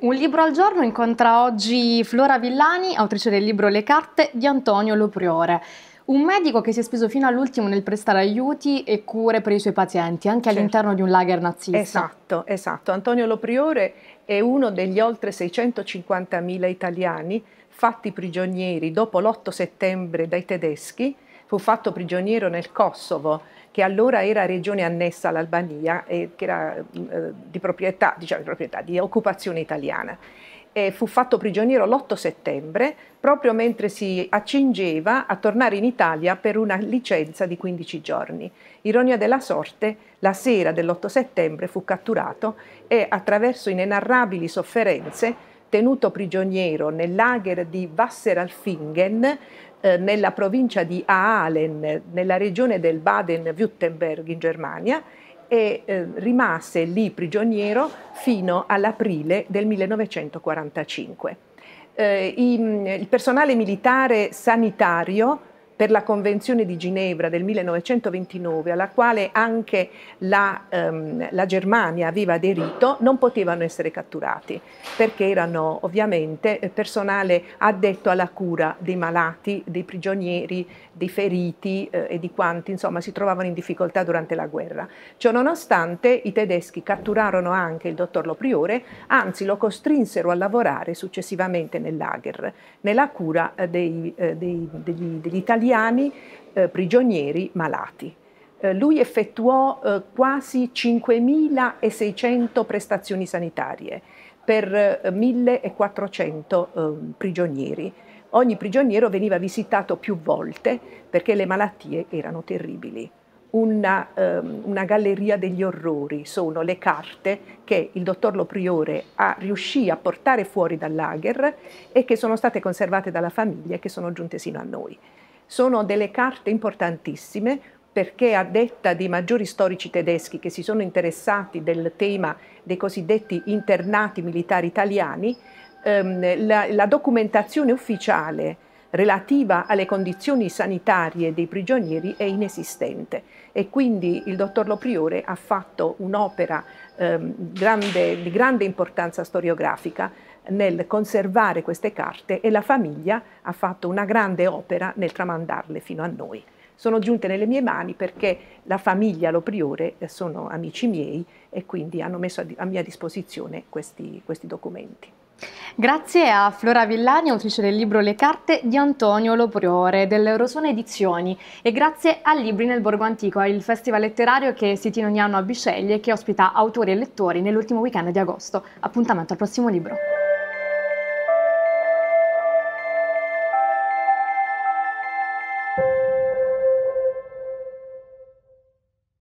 Un libro al giorno incontra oggi Flora Villani, autrice del libro Le carte di Antonio Lopriore. Un medico che si è speso fino all'ultimo nel prestare aiuti e cure per i suoi pazienti, anche certo. all'interno di un lager nazista. Esatto, esatto. Antonio Lopriore è uno degli oltre 650.000 italiani fatti prigionieri dopo l'8 settembre dai tedeschi fu fatto prigioniero nel Kosovo, che allora era regione annessa all'Albania e che era mm, eh, di proprietà, diciamo di proprietà, di occupazione italiana. E fu fatto prigioniero l'8 settembre, proprio mentre si accingeva a tornare in Italia per una licenza di 15 giorni. Ironia della sorte, la sera dell'8 settembre fu catturato e attraverso inenarrabili sofferenze tenuto prigioniero nel lager di Wasseralfingen eh, nella provincia di Aalen, nella regione del Baden-Württemberg in Germania e eh, rimase lì prigioniero fino all'aprile del 1945. Eh, i, il personale militare sanitario per la Convenzione di Ginevra del 1929, alla quale anche la, ehm, la Germania aveva aderito, non potevano essere catturati, perché erano ovviamente eh, personale addetto alla cura dei malati, dei prigionieri, dei feriti eh, e di quanti insomma, si trovavano in difficoltà durante la guerra. Ciononostante i tedeschi catturarono anche il dottor Lo Priore, anzi lo costrinsero a lavorare successivamente nel lager, nella cura eh, dei, eh, dei, degli, degli italiani italiani eh, prigionieri malati. Eh, lui effettuò eh, quasi 5.600 prestazioni sanitarie per 1.400 eh, ehm, prigionieri. Ogni prigioniero veniva visitato più volte perché le malattie erano terribili. Una, ehm, una, galleria degli orrori, sono le carte che il dottor Lopriore ha, riuscì a portare fuori dal lager e che sono state conservate dalla famiglia e che sono giunte sino a noi sono delle carte importantissime perché a detta dei maggiori storici tedeschi che si sono interessati del tema dei cosiddetti internati militari italiani, ehm, la, la documentazione ufficiale relativa alle condizioni sanitarie dei prigionieri è inesistente e quindi il dottor Lo Priore ha fatto un'opera ehm, di grande importanza storiografica nel conservare queste carte e la famiglia ha fatto una grande opera nel tramandarle fino a noi. Sono giunte nelle mie mani perché la famiglia Lo Priore eh, sono amici miei e quindi hanno messo a, mia disposizione questi, questi documenti. Grazie a Flora Villani, autrice del libro Le carte di Antonio Lopriore dell'Eurosone Edizioni e grazie a Libri nel Borgo Antico, il festival letterario che si tiene ogni anno a Bisceglie e che ospita autori e lettori nell'ultimo weekend di agosto. Appuntamento al prossimo libro.